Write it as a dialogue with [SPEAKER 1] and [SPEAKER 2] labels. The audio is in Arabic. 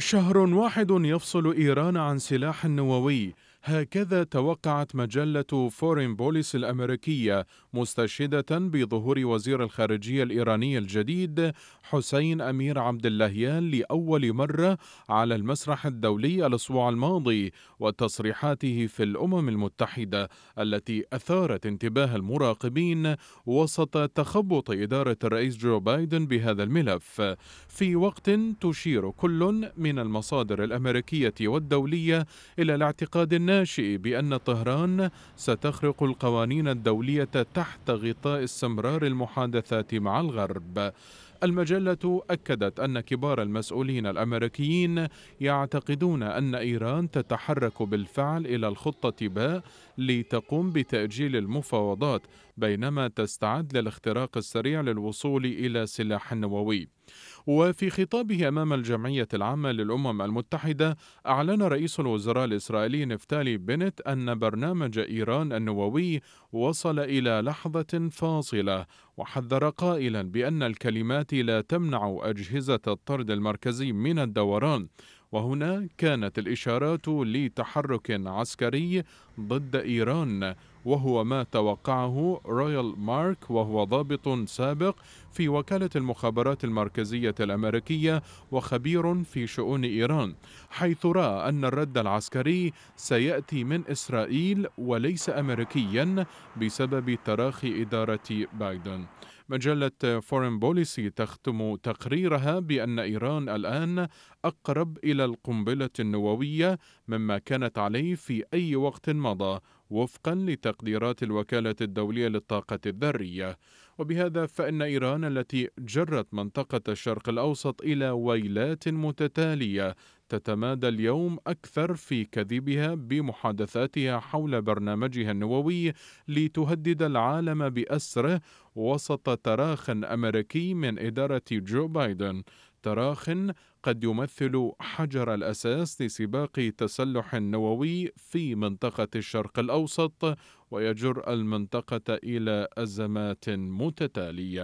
[SPEAKER 1] شهر واحد يفصل إيران عن سلاح نووي هكذا توقعت مجلة فورين بوليس الأمريكية مستشهدة بظهور وزير الخارجية الإيراني الجديد حسين أمير عبد اللهيان لأول مرة على المسرح الدولي الأسبوع الماضي وتصريحاته في الأمم المتحدة التي أثارت انتباه المراقبين وسط تخبط إدارة الرئيس جو بايدن بهذا الملف في وقت تشير كل من المصادر الأمريكية والدولية إلى الاعتقاد الناشئ بأن طهران ستخرق القوانين الدولية تحت غطاء استمرار المحادثات مع الغرب المجلة أكدت أن كبار المسؤولين الأمريكيين يعتقدون أن إيران تتحرك بالفعل إلى الخطة باء لتقوم بتأجيل المفاوضات بينما تستعد للاختراق السريع للوصول إلى سلاح نووي. وفي خطابه أمام الجمعية العامة للأمم المتحدة أعلن رئيس الوزراء الإسرائيلي نفتالي بنت أن برنامج إيران النووي وصل إلى لحظة فاصلة وحذر قائلا بأن الكلمات التي لا تمنع أجهزة الطرد المركزي من الدوران وهنا كانت الإشارات لتحرك عسكري ضد إيران وهو ما توقعه رويال مارك وهو ضابط سابق في وكالة المخابرات المركزية الأمريكية وخبير في شؤون إيران حيث رأى أن الرد العسكري سيأتي من إسرائيل وليس أمريكيا بسبب تراخي إدارة بايدن مجلة فورين بوليسي تختم تقريرها بأن إيران الآن أقرب إلى القنبلة النووية مما كانت عليه في أي وقت مضى وفقا لتقديرات الوكالة الدولية للطاقة الذرية وبهذا فإن إيران التي جرت منطقة الشرق الأوسط إلى ويلات متتالية تتمادى اليوم أكثر في كذبها بمحادثاتها حول برنامجها النووي لتهدد العالم بأسره وسط تراخ أمريكي من إدارة جو بايدن تراخ قد يمثل حجر الأساس لسباق تسلح نووي في منطقة الشرق الأوسط ويجر المنطقة إلى أزمات متتالية